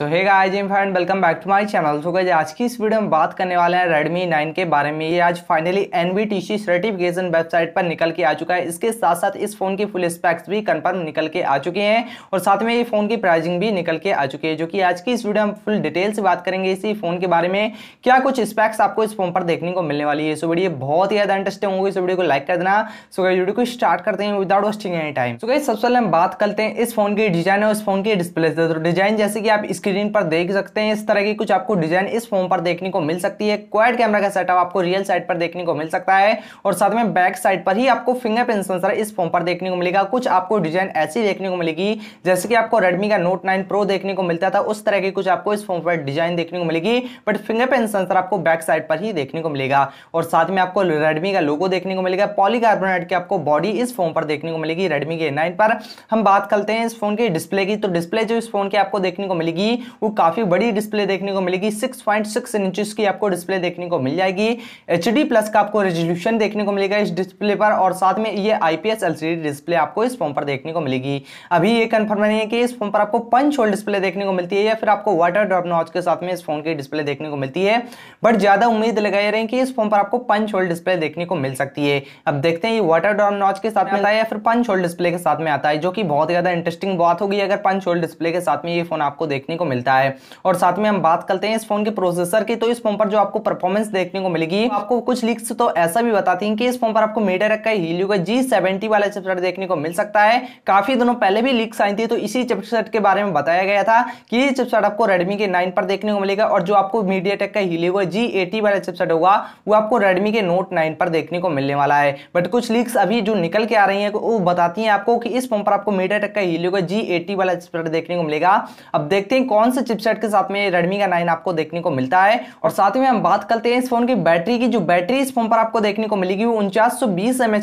so hey guys am friend welcome back to my channel so guys आज की इस video में बात करने वाले हैं रेडमी 9 के बारे में ये आज फाइनली एन सर्टिफिकेशन वेबसाइट पर निकल के आ चुका है इसके साथ साथ इस फोन की फुल स्पेक्स भी कंफर्म निकल के आ चुके हैं और साथ में ये फोन की प्राइसिंग भी निकल के आ चुकी है जो कि आज की इस वीडियो में फुल डिटेल से बात करेंगे इसी फोन के बारे में क्या कुछ स्पैक्स आपको इस फोन पर देखने को मिलने वाली है सो वीडियो बहुत ही ज्यादा इंटरेस्टिंग होगी इस वीडियो को लाइक कर देना सो गाइस वीडियो को स्टार्ट करते हैं without wasting any time so guys सबसे पहले हम बात करते हैं इस फोन की डिजाइन और इस फोन की डिस्प्ले डिजाइन तो जैसे कि आप इसके स्क्रीन पर देख सकते हैं इस तरह की कुछ आपको डिजाइन इस फोन पर देखने को मिल सकती है क्वाइट कैमरा का सेटअप आपको रियल साइड पर देखने को मिल सकता है और साथ में बैक साइड पर ही आपको फिंगरप्रिंट सेंसर इस फोन पर देखने को मिलेगा कुछ आपको डिजाइन ऐसी देखने को मिलेगी जैसे कि आपको रेडमी का नोट नाइन प्रो देखने को मिलता था उस तरह की कुछ आपको इस फोन पर डिजाइन देखने को मिलेगी बट फिंगरप्रिंट सेंसर आपको बैक साइड पर ही देखने को मिलेगा और साथ में आपको रेडमी का लोगो देखने को मिलेगा पॉलीकार्बोनेट की आपको बॉडी इस फोन पर देखने को मिलेगी रेडमी के नाइन पर हम बात करते हैं इस फोन की डिस्प्ले की तो डिस्प्ले जो इस फोन की आपको देखने को मिलेगी रहेगी वो काफ़ी बड़ी डिस्प्ले देखने को मिलेगी 6.6 पॉइंट की आपको डिस्प्ले देखने को मिल जाएगी एच प्लस का आपको रेजोल्यूशन देखने को मिलेगा इस डिस्प्ले पर और साथ में ये आई पी डिस्प्ले आपको इस फोन पर देखने को मिलेगी अभी ये कन्फर्म नहीं है कि इस फोन पर आपको पंच होल डिस्प्ले देखने को मिलती है या फिर आपको वाटर ड्रॉप नॉच के साथ में इस फोन की डिस्प्ले देखने को मिलती है बट ज़्यादा उम्मीद लगाए रहे कि इस फोन पर आपको पंच होल डिस्प्ले देखने को मिल सकती है अब देखते हैं ये वाटर ड्रॉप नॉच के साथ में आता है या फिर पंच होल डिस्प्ले के साथ में आता है जो कि बहुत ज़्यादा इंटरेस्टिंग बात होगी अगर पंच होल डिस्प्ले के साथ में ये फोन आपको देखने को मिलता है और साथ में हम बात करते हैं इस फोन के प्रोसेसर की तो इस फोन पर जो आपको परफॉर्मेंस देखने को मिलेगी आपको कुछ लीक्स तो ऐसा भी बताती है कि इस फोन पर आपको मीटर का ही जी सेवेंटी वाला चिपसेट देखने को मिल सकता है काफी दिनों पहले भी लीक्स आई थी तो इसी चिपसेट के बारे में बताया गया था कि ये चिपसेट आपको रेडमी के नाइन पर देखने को मिलेगा और जो आपको मीडिया टेक का हीलियो का जी एटी वाला चिपसेट होगा वो आपको रेडमी के नोट नाइन पर देखने को मिलने वाला है बट कुछ लीक्स अभी जो निकल के आ रही है वो बताती है आपको कि इस फोन पर आपको मीडिया टेक का हीलियो का जी एटी वाला चिपसेट देखने को मिलेगा अब देखते हैं कौन से चिपसेट के साथ में रेडमी का नाइन आपको देखने को मिलता है और साथ में हम बात करते हैं इस फोन की बैटरी की जो बैटरी इस फोन पर आपको देखने को मिलेगी वो उनचास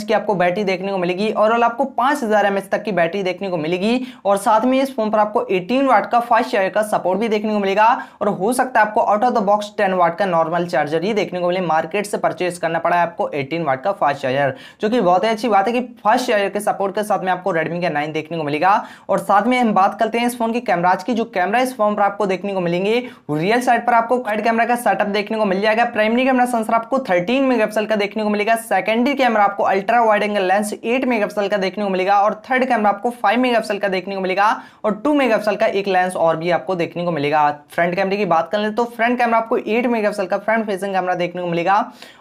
की आपको बैटरी देखने को मिलेगी और आपको पांच हजार तक की बैटरी देखने को मिलेगी और साथ में इस फोन पर आपको एटीन वाट का फास्ट चार्जर का सपोर्ट भी देखने को मिलेगा और हो सकता है आपको out of the box ten watt का नॉर्मल चार्जर ही देखने को मिले मार्केट से परचेज करना पड़ा है आपको एटीन वाट का फास्ट चार्जर जो कि बहुत ही अच्छी बात है कि फास्ट चार्जर के सपोर्ट के साथ में आपको रेडमी का नाइन देखने को मिलेगा और साथ में हम बात करते हैं इस फोन की कैमराज की जो कैमरा इस फॉर्म पर आपको देखने को मिलेंगे रियल साइड पर आपको क्वाइट कैमरा का सेटअप देखने को मिल जाएगा प्राइमरी कैमरा सेंसर आपको 13 मेगापिक्सल का देखने को मिलेगा सेकेंडरी कैमरा आपको ultra wide angle lens 8 megapixel का देखने को मिलेगा और थर्ड कैमरा आपको 5 मेगापिक्सल का देखने को मिलेगा और 2 मेगापिक्सल का एक लेंस और भी आपको देखने को मिलेगा फ्रंट कैमरे की बात कर ले तो फ्रंट कैमरा आपको एट मेगापिक्सल का फ्रंट फेसिंग कैमरा देखने को मिलेगा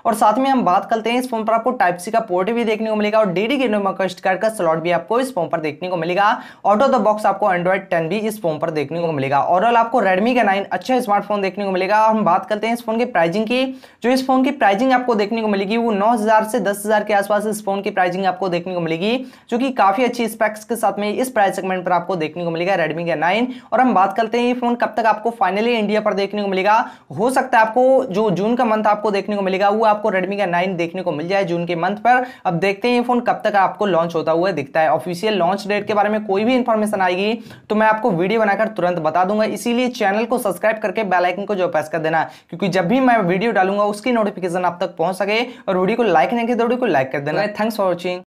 और साथ में हम बात करते हैं इस फोन पर आपको टाइप सी का पोर्ट भी देखने को मिलेगा और डेडी के कस्ट कार्ड का स्लॉट भी आपको इस फोन पर देखने को मिलेगा ऑटो द बॉक्स आपको एंड्रॉइड टेन भी इस फोन पर देखने को मिलेगा ओवरऑल आपको रेडमी का नाइन अच्छा स्मार्टफोन देखने को मिलेगा हम बात करते हैं इस फोन की प्राइजिंग की जो इस फोन की प्राइजिंग आपको देखने को मिलेगी वो नौ से दस के आसपास इस फोन की प्राइजिंग आपको देखने को मिलेगी जो कि काफी अच्छी स्पेक्स के साथ में इस प्राइस सेगमेंट पर आपको देखने को मिलेगा रेडमी का नाइन और हम बात करते हैं ये फोन कब तक आपको फाइनली इंडिया पर देखने को मिलेगा हो सकता है आपको जो जून का मंथ आपको देखने को मिलेगा वो आपको रेडमी का नाइन देखने को मिल जाए जून के मंथ पर अब देखते हैं ये फोन कब तक आपको लॉन्च होता हुआ दिखता है ऑफिशियल लॉन्च डेट के बारे में कोई भी इंफॉर्मेशन आएगी तो मैं आपको वीडियो बनाकर तुरंत बता दूंगा दूंगा इसीलिए चैनल को सब्सक्राइब करके बेलाइकन को जो प्रेस कर देना क्योंकि जब भी मैं वीडियो डालूंगा उसकी नोटिफिकेशन आप तक पहुंच सके और वीडियो को लाइक नहीं किया तो वीडियो को लाइक कर देना थैंक्स फॉर वॉचिंग